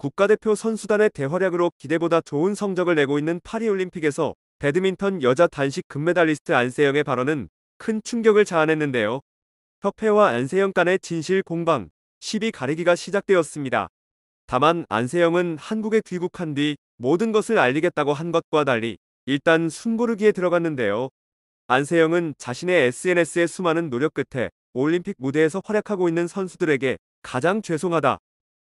국가대표 선수단의 대활약으로 기대보다 좋은 성적을 내고 있는 파리올림픽에서 배드민턴 여자 단식 금메달리스트 안세영의 발언은 큰 충격을 자아냈는데요. 협회와 안세영 간의 진실 공방, 시비 가리기가 시작되었습니다. 다만 안세영은 한국에 귀국한 뒤 모든 것을 알리겠다고 한 것과 달리 일단 숨고르기에 들어갔는데요. 안세영은 자신의 s n s 에 수많은 노력 끝에 올림픽 무대에서 활약하고 있는 선수들에게 가장 죄송하다,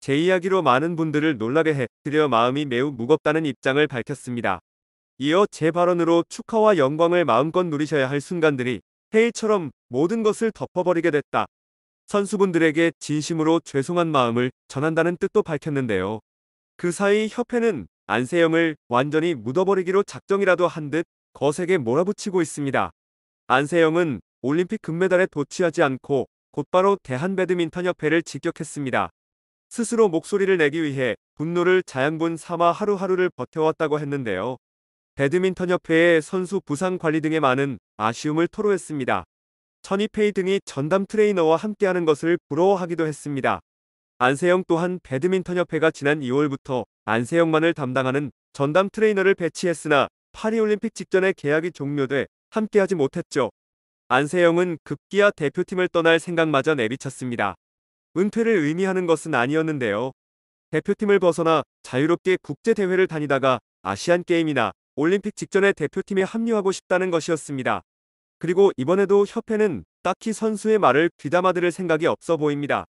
제 이야기로 많은 분들을 놀라게 해 드려 마음이 매우 무겁다는 입장을 밝혔습니다. 이어 제 발언으로 축하와 영광을 마음껏 누리셔야 할 순간들이 회의처럼 모든 것을 덮어버리게 됐다. 선수분들에게 진심으로 죄송한 마음을 전한다는 뜻도 밝혔는데요. 그 사이 협회는 안세영을 완전히 묻어버리기로 작정이라도 한 듯 거세게 몰아붙이고 있습니다. 안세영은 올림픽 금메달에 도취하지 않고 곧바로 대한배드민턴협회를 직격했습니다. 스스로 목소리를 내기 위해 분노를 자양분 삼아 하루하루를 버텨왔다고 했는데요. 배드민턴협회의 선수 부상 관리 등에 많은 아쉬움을 토로했습니다. 천이페이 등이 전담 트레이너와 함께하는 것을 부러워하기도 했습니다. 안세영 또한 배드민턴협회가 지난 2월부터 안세영만을 담당하는 전담 트레이너를 배치했으나 파리올림픽 직전에 계약이 종료돼 함께하지 못했죠. 안세영은 급기야 대표팀을 떠날 생각마저 내비쳤습니다. 은퇴를 의미하는 것은 아니었는데요. 대표팀을 벗어나 자유롭게 국제대회를 다니다가 아시안게임이나 올림픽 직전에 대표팀에 합류하고 싶다는 것이었습니다. 그리고 이번에도 협회는 딱히 선수의 말을 귀담아 들을 생각이 없어 보입니다.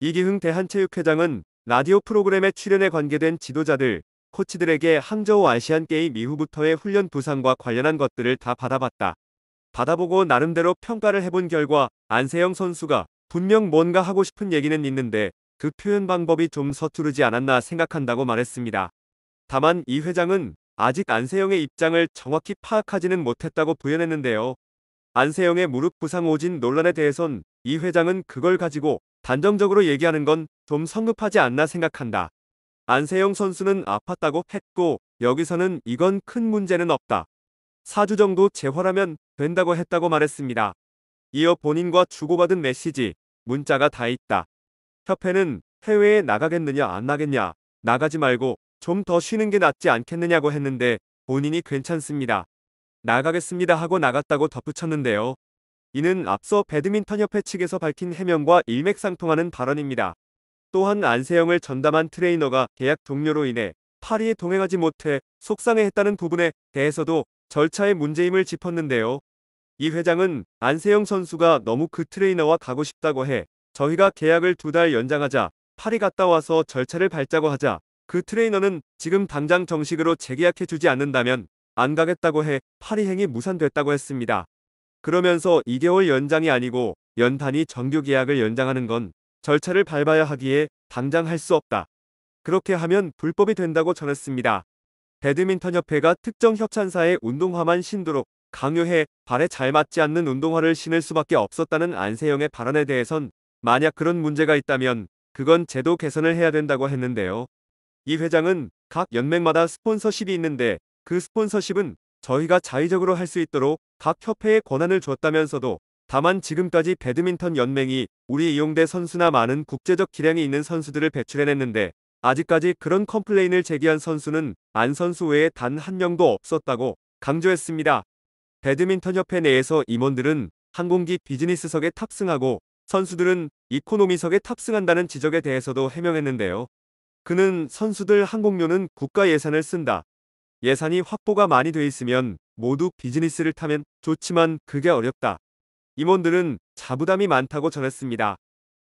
이기흥 대한체육회장은 라디오 프로그램에 출연에 관계된 지도자들, 코치들에게 항저우 아시안게임 이후부터의 훈련 부상과 관련한 것들을 다 받아봤다. 받아보고 나름대로 평가를 해본 결과 안세영 선수가 분명 뭔가 하고 싶은 얘기는 있는데 그 표현 방법이 좀 서투르지 않았나 생각한다고 말했습니다. 다만 이 회장은 아직 안세영의 입장을 정확히 파악하지는 못했다고 부연했는데요. 안세영의 무릎 부상 오진 논란에 대해선 이 회장은 그걸 가지고 단정적으로 얘기하는 건 좀 성급하지 않나 생각한다. 안세영 선수는 아팠다고 했고 여기서는 이건 큰 문제는 없다. 4주 정도 재활하면 된다고 했다고 말했습니다. 이어 본인과 주고받은 메시지 문자가 다 있다. 협회는 해외에 나가겠느냐 안 나겠냐 나가지 말고 좀 더 쉬는 게 낫지 않겠느냐고 했는데 본인이 괜찮습니다. 나가겠습니다 하고 나갔다고 덧붙였는데요. 이는 앞서 배드민턴협회 측에서 밝힌 해명과 일맥상통하는 발언입니다. 또한 안세영을 전담한 트레이너가 계약 종료로 인해 파리에 동행하지 못해 속상해했다는 부분에 대해서도 절차의 문제임을 짚었는데요. 이 회장은 안세영 선수가 너무 그 트레이너와 가고 싶다고 해 저희가 계약을 두 달 연장하자 파리 갔다 와서 절차를 밟자고 하자 그 트레이너는 지금 당장 정식으로 재계약해 주지 않는다면 안 가겠다고 해 파리행이 무산됐다고 했습니다. 그러면서 2개월 연장이 아니고 연탄이 정규 계약을 연장하는 건 절차를 밟아야 하기에 당장 할 수 없다. 그렇게 하면 불법이 된다고 전했습니다. 배드민턴 협회가 특정 협찬사의 운동화만 신도록 강요해 발에 잘 맞지 않는 운동화를 신을 수밖에 없었다는 안세영의 발언에 대해선 만약 그런 문제가 있다면 그건 제도 개선을 해야 된다고 했는데요. 이 회장은 각 연맹마다 스폰서십이 있는데 그 스폰서십은 저희가 자의적으로 할 수 있도록 각 협회에 권한을 줬다면서도 다만 지금까지 배드민턴 연맹이 우리 이용대 선수나 많은 국제적 기량이 있는 선수들을 배출해냈는데 아직까지 그런 컴플레인을 제기한 선수는 안 선수 외에 단 한 명도 없었다고 강조했습니다. 배드민턴협회 내에서 임원들은 항공기 비즈니스석에 탑승하고 선수들은 이코노미석에 탑승한다는 지적에 대해서도 해명했는데요. 그는 선수들 항공료는 국가 예산을 쓴다. 예산이 확보가 많이 돼 있으면 모두 비즈니스를 타면 좋지만 그게 어렵다. 임원들은 자부담이 많다고 전했습니다.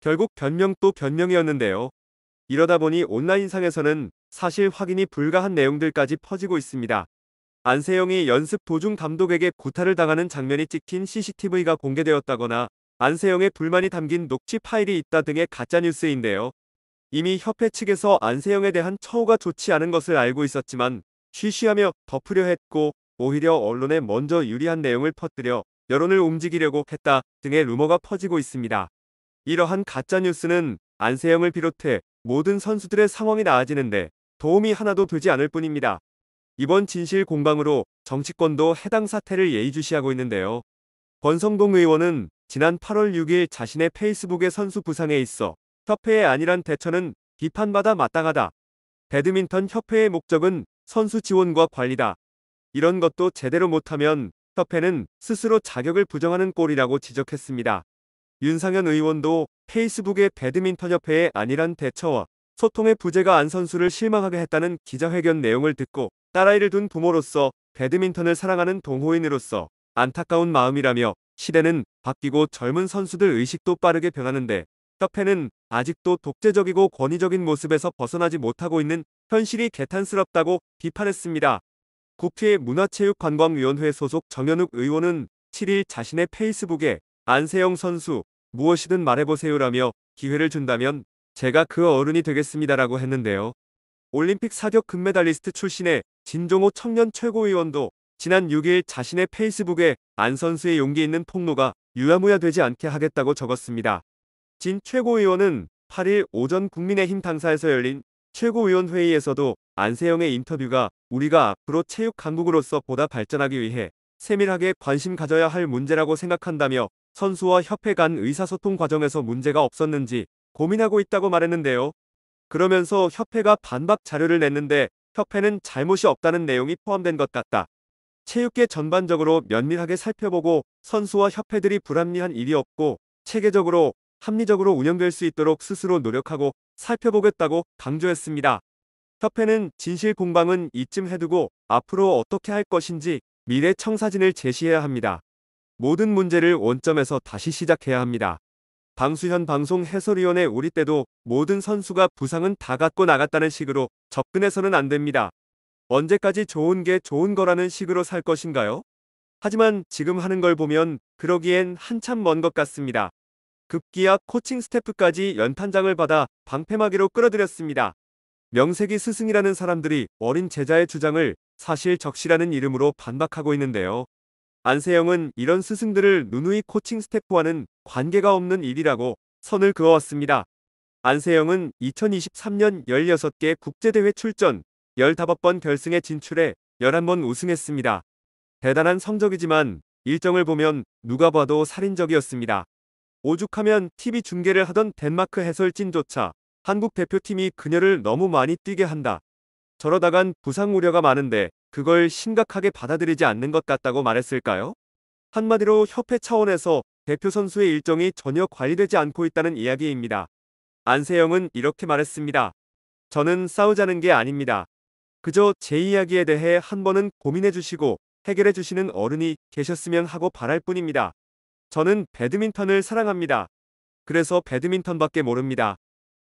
결국 변명 또 변명이었는데요. 이러다 보니 온라인상에서는 사실 확인이 불가한 내용들까지 퍼지고 있습니다. 안세영이 연습 도중 감독에게 구타를 당하는 장면이 찍힌 CCTV가 공개되었다거나 안세영의 불만이 담긴 녹취 파일이 있다 등의 가짜뉴스인데요. 이미 협회 측에서 안세영에 대한 처우가 좋지 않은 것을 알고 있었지만 쉬쉬하며 덮으려 했고 오히려 언론에 먼저 유리한 내용을 퍼뜨려 여론을 움직이려고 했다 등의 루머가 퍼지고 있습니다. 이러한 가짜뉴스는 안세영을 비롯해 모든 선수들의 상황이 나아지는데 도움이 하나도 되지 않을 뿐입니다. 이번 진실 공방으로 정치권도 해당 사태를 예의주시하고 있는데요. 권성동 의원은 지난 8월 6일 자신의 페이스북에 선수 부상에 있어 협회의 안일한 대처는 비판받아 마땅하다. 배드민턴 협회의 목적은 선수 지원과 관리다. 이런 것도 제대로 못하면 협회는 스스로 자격을 부정하는 꼴이라고 지적했습니다. 윤상현 의원도 페이스북에 배드민턴 협회의 안일한 대처와 소통의 부재가 안 선수를 실망하게 했다는 기자회견 내용을 듣고 딸아이를 둔 부모로서 배드민턴을 사랑하는 동호인으로서 안타까운 마음이라며 시대는 바뀌고 젊은 선수들 의식도 빠르게 변하는데 협회는 아직도 독재적이고 권위적인 모습에서 벗어나지 못하고 있는 현실이 개탄스럽다고 비판했습니다. 국회 문화체육관광위원회 소속 정현욱 의원은 7일 자신의 페이스북에 안세영 선수 무엇이든 말해보세요라며 기회를 준다면 제가 그 어른이 되겠습니다라고 했는데요. 올림픽 사격 금메달리스트 출신의 진종호 청년 최고위원도 지난 6일 자신의 페이스북에 안 선수의 용기 있는 폭로가 유야무야 되지 않게 하겠다고 적었습니다. 진 최고위원은 8일 오전 국민의힘 당사에서 열린 최고위원 회의에서도 안세영의 인터뷰가 우리가 앞으로 체육 강국으로서 보다 발전하기 위해 세밀하게 관심 가져야 할 문제라고 생각한다며 선수와 협회 간 의사소통 과정에서 문제가 없었는지 고민하고 있다고 말했는데요. 그러면서 협회가 반박 자료를 냈는데 협회는 잘못이 없다는 내용이 포함된 것 같다. 체육계 전반적으로 면밀하게 살펴보고 선수와 협회들이 불합리한 일이 없고 체계적으로 합리적으로 운영될 수 있도록 스스로 노력하고 살펴보겠다고 강조했습니다. 협회는 진실 공방은 이쯤 해두고 앞으로 어떻게 할 것인지 미래 청사진을 제시해야 합니다. 모든 문제를 원점에서 다시 시작해야 합니다. 방수현 방송 해설위원회 우리 때도 모든 선수가 부상은 다 갖고 나갔다는 식으로 접근해서는 안 됩니다. 언제까지 좋은 게 좋은 거라는 식으로 살 것인가요? 하지만 지금 하는 걸 보면 그러기엔 한참 먼 것 같습니다. 급기야 코칭 스태프까지 연탄장을 받아 방패막이로 끌어들였습니다. 명색이 스승이라는 사람들이 어린 제자의 주장을 사실 적시라는 이름으로 반박하고 있는데요. 안세영은 이런 스승들을 누누이 코칭 스태프와는 관계가 없는 일이라고 선을 그어왔습니다. 안세영은 2023년 16개 국제대회 출전, 15번 결승에 진출해 11번 우승했습니다. 대단한 성적이지만 일정을 보면 누가 봐도 살인적이었습니다. 오죽하면 TV 중계를 하던 덴마크 해설진조차 한국 대표팀이 그녀를 너무 많이 뛰게 한다. 저러다간 부상 우려가 많은데 그걸 심각하게 받아들이지 않는 것 같다고 말했을까요? 한마디로 협회 차원에서 대표 선수의 일정이 전혀 관리되지 않고 있다는 이야기입니다. 안세영은 이렇게 말했습니다. 저는 싸우자는 게 아닙니다. 그저 제 이야기에 대해 한 번은 고민해 주시고 해결해 주시는 어른이 계셨으면 하고 바랄 뿐입니다. 저는 배드민턴을 사랑합니다. 그래서 배드민턴밖에 모릅니다.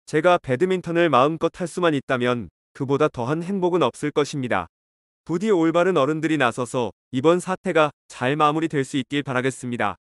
제가 배드민턴을 마음껏 할 수만 있다면 그보다 더한 행복은 없을 것입니다. 부디 올바른 어른들이 나서서 이번 사태가 잘 마무리될 수 있길 바라겠습니다.